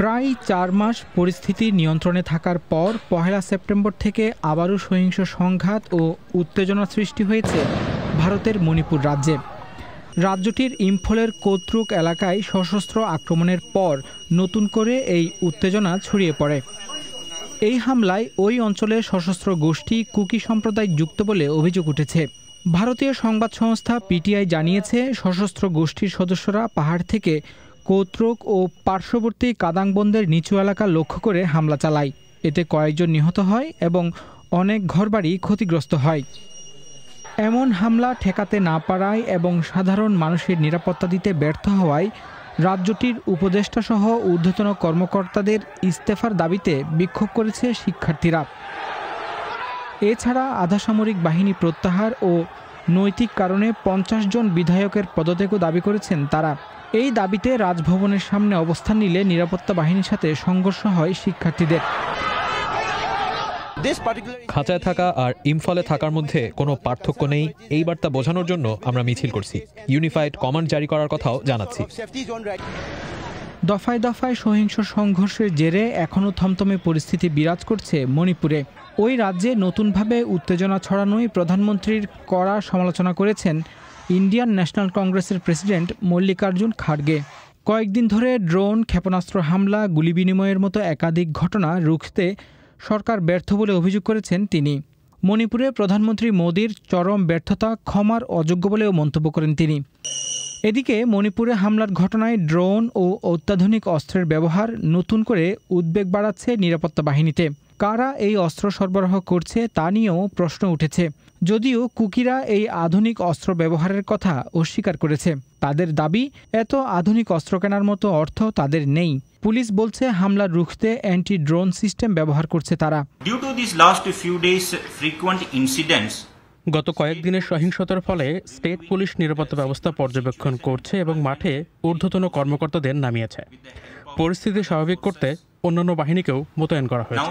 প্রায় চার মাস পরিস্থিতি নিয়ন্ত্রণে থাকার পর পহেলা সেপ্টেম্বর থেকে আবারও সহিংস সংঘাত ও উত্তেজনা সৃষ্টি হয়েছে ভারতের মণিপুর রাজ্যে রাজ্যটির ইম্ফলের কোত্রুক এলাকায় সশস্ত্র আক্রমণের পর নতুন করে এই উত্তেজনা ছড়িয়ে পড়ে এই হামলায় ওই অঞ্চলের সশস্ত্র গোষ্ঠী কুকি সম্প্রদায় যুক্ত বলে অভিযোগ উঠেছে ভারতীয় সংবাদ সংস্থা পিটিআই জানিয়েছে সশস্ত্র গোষ্ঠীর সদস্যরা পাহাড় থেকে কৌত্রক ও পার্শ্ববর্তী কাদাংবন্দের নিচু এলাকা লক্ষ্য করে হামলা চালায় এতে কয়েকজন নিহত হয় এবং অনেক ঘরবাড়ি ক্ষতিগ্রস্ত হয় এমন হামলা ঠেকাতে না পারায় এবং সাধারণ মানুষের নিরাপত্তা দিতে ব্যর্থ হওয়ায় রাজ্যটির উপদেষ্টাসহ ঊর্ধ্বতন কর্মকর্তাদের ইস্তেফার দাবিতে বিক্ষোভ করেছে শিক্ষার্থীরা এছাড়া আধাসামরিক বাহিনী প্রত্যাহার ও নৈতিক কারণে পঞ্চাশ জন বিধায়কের পদত্যাগও দাবি করেছেন তারা এই দাবিতে রাজভবনের সামনে অবস্থান নিলে নিরাপত্তা বাহিনীর সাথে সংঘর্ষ হয় শিক্ষার্থীদের খাঁচায় থাকা আর ইম্ফলে থাকার মধ্যে কোনো পার্থক্য নেই এই বার্তা বোঝানোর জন্য আমরা মিছিল করছি ইউনিফাইড কমান্ড জারি করার কথাও জানাচ্ছি দফায় দফায় সহিংস সংঘর্ষের জেরে এখনও থমথমে পরিস্থিতি বিরাজ করছে মণিপুরে ওই রাজ্যে নতুনভাবে উত্তেজনা ছড়ানোই প্রধানমন্ত্রীর কড়া সমালোচনা করেছেন ইন্ডিয়ান ন্যাশনাল কংগ্রেসের প্রেসিডেন্ট মল্লিকার্জুন খাড়গে কয়েকদিন ধরে ড্রোন ক্ষেপণাস্ত্র হামলা গুলি বিনিময়ের মতো একাধিক ঘটনা রুখতে সরকার ব্যর্থ বলে অভিযোগ করেছেন তিনি মণিপুরে প্রধানমন্ত্রী মোদীর চরম ব্যর্থতা ক্ষমার অযোগ্য বলেও মন্তব্য করেন তিনি এদিকে মণিপুরে হামলার ঘটনায় ড্রোন ও অত্যাধুনিক অস্ত্রের ব্যবহার নতুন করে উদ্বেগ বাড়াচ্ছে নিরাপত্তা বাহিনীতে কারা এই অস্ত্র সরবরাহ করছে তা নিয়েও প্রশ্ন উঠেছে যদিও কুকিরা এই আধুনিক অস্ত্র ব্যবহারের কথা অস্বীকার করেছে তাদের দাবি এত আধুনিক অস্ত্র কেনার মতো অর্থ তাদের নেই পুলিশ বলছে হামলা রুখতে অ্যান্টি ড্রোন সিস্টেম ব্যবহার করছে তারা due to this last few days frequent incidents গত কয়েকদিনের সহিংসতার ফলে স্টেট পুলিশ নিরাপত্তা ব্যবস্থা পর্যবেক্ষণ করছে এবং মাঠে ঊর্ধ্বতন কর্মকর্তাদের নামিয়েছে পরিস্থিতি স্বাভাবিক করতে অন্যান্য বাহিনীকেও মোতায়েন করা হয়েছে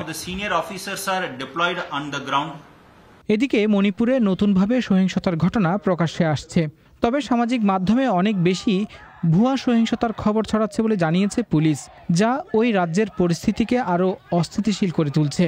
এদিকে মণিপুরে নতুনভাবে সহিংসতার ঘটনা প্রকাশ্যে আসছে তবে সামাজিক মাধ্যমে অনেক বেশি ভুয়া সহিংসতার খবর ছড়াচ্ছে বলে জানিয়েছে পুলিশ যা ওই রাজ্যের পরিস্থিতিকে আরও অস্থিতিশীল করে তুলছে